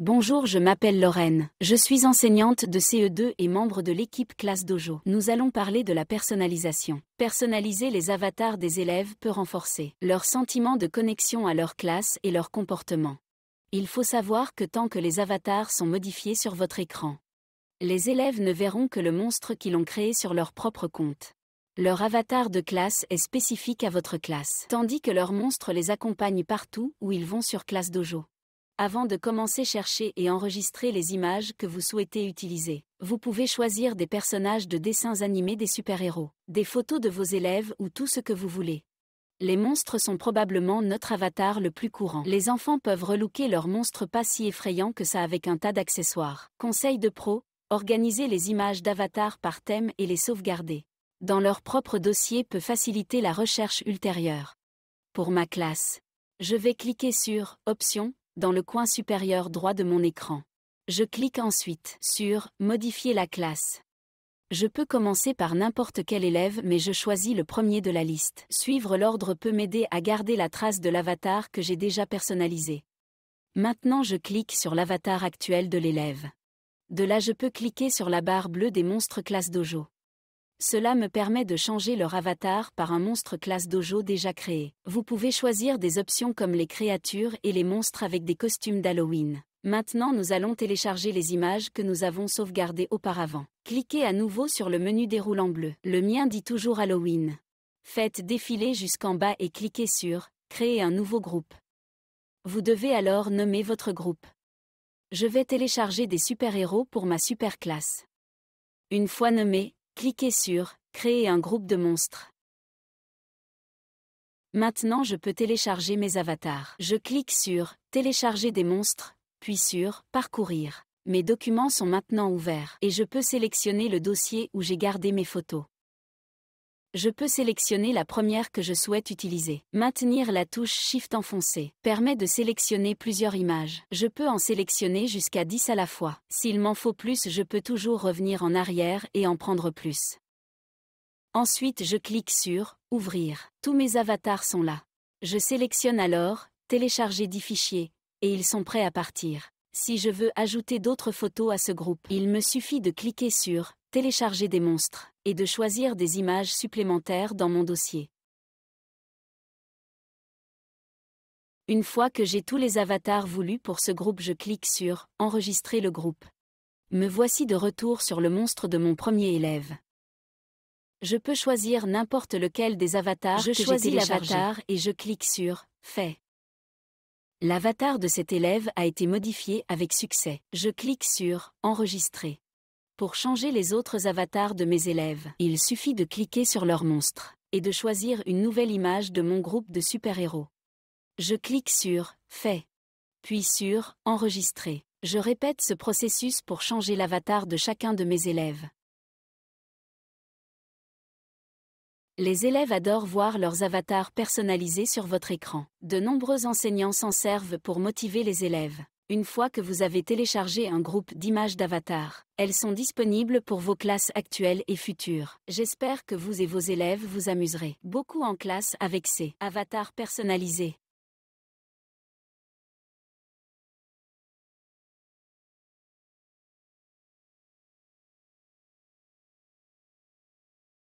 Bonjour, je m'appelle Lorraine. Je suis enseignante de CE2 et membre de l'équipe classe dojo. Nous allons parler de la personnalisation. Personnaliser les avatars des élèves peut renforcer leur sentiment de connexion à leur classe et leur comportement. Il faut savoir que tant que les avatars sont modifiés sur votre écran, les élèves ne verront que le monstre qu'ils ont créé sur leur propre compte. Leur avatar de classe est spécifique à votre classe, tandis que leur monstre les accompagne partout où ils vont sur classe dojo avant de commencer chercher et enregistrer les images que vous souhaitez utiliser. Vous pouvez choisir des personnages de dessins animés des super-héros, des photos de vos élèves ou tout ce que vous voulez. Les monstres sont probablement notre avatar le plus courant. Les enfants peuvent relooker leurs monstres pas si effrayants que ça avec un tas d'accessoires. Conseil de pro, organiser les images d'avatar par thème et les sauvegarder. Dans leur propre dossier peut faciliter la recherche ultérieure. Pour ma classe, je vais cliquer sur Options, dans le coin supérieur droit de mon écran. Je clique ensuite sur Modifier la classe. Je peux commencer par n'importe quel élève mais je choisis le premier de la liste. Suivre l'ordre peut m'aider à garder la trace de l'avatar que j'ai déjà personnalisé. Maintenant je clique sur l'avatar actuel de l'élève. De là je peux cliquer sur la barre bleue des monstres classe dojo. Cela me permet de changer leur avatar par un monstre classe dojo déjà créé. Vous pouvez choisir des options comme les créatures et les monstres avec des costumes d'Halloween. Maintenant nous allons télécharger les images que nous avons sauvegardées auparavant. Cliquez à nouveau sur le menu déroulant bleu. Le mien dit toujours Halloween. Faites défiler jusqu'en bas et cliquez sur Créer un nouveau groupe. Vous devez alors nommer votre groupe. Je vais télécharger des super-héros pour ma super classe. Une fois nommé, Cliquez sur Créer un groupe de monstres. Maintenant je peux télécharger mes avatars. Je clique sur Télécharger des monstres, puis sur Parcourir. Mes documents sont maintenant ouverts et je peux sélectionner le dossier où j'ai gardé mes photos je peux sélectionner la première que je souhaite utiliser. Maintenir la touche Shift enfoncée permet de sélectionner plusieurs images. Je peux en sélectionner jusqu'à 10 à la fois. S'il m'en faut plus, je peux toujours revenir en arrière et en prendre plus. Ensuite, je clique sur Ouvrir. Tous mes avatars sont là. Je sélectionne alors Télécharger 10 fichiers et ils sont prêts à partir. Si je veux ajouter d'autres photos à ce groupe, il me suffit de cliquer sur Télécharger des monstres et de choisir des images supplémentaires dans mon dossier. Une fois que j'ai tous les avatars voulus pour ce groupe, je clique sur Enregistrer le groupe. Me voici de retour sur le monstre de mon premier élève. Je peux choisir n'importe lequel des avatars. Je choisis l'avatar et je clique sur Fait. L'avatar de cet élève a été modifié avec succès. Je clique sur Enregistrer. Pour changer les autres avatars de mes élèves, il suffit de cliquer sur leur monstre et de choisir une nouvelle image de mon groupe de super-héros. Je clique sur Fait, puis sur Enregistrer. Je répète ce processus pour changer l'avatar de chacun de mes élèves. Les élèves adorent voir leurs avatars personnalisés sur votre écran. De nombreux enseignants s'en servent pour motiver les élèves une fois que vous avez téléchargé un groupe d'images d'avatars. Elles sont disponibles pour vos classes actuelles et futures. J'espère que vous et vos élèves vous amuserez beaucoup en classe avec ces avatars personnalisés.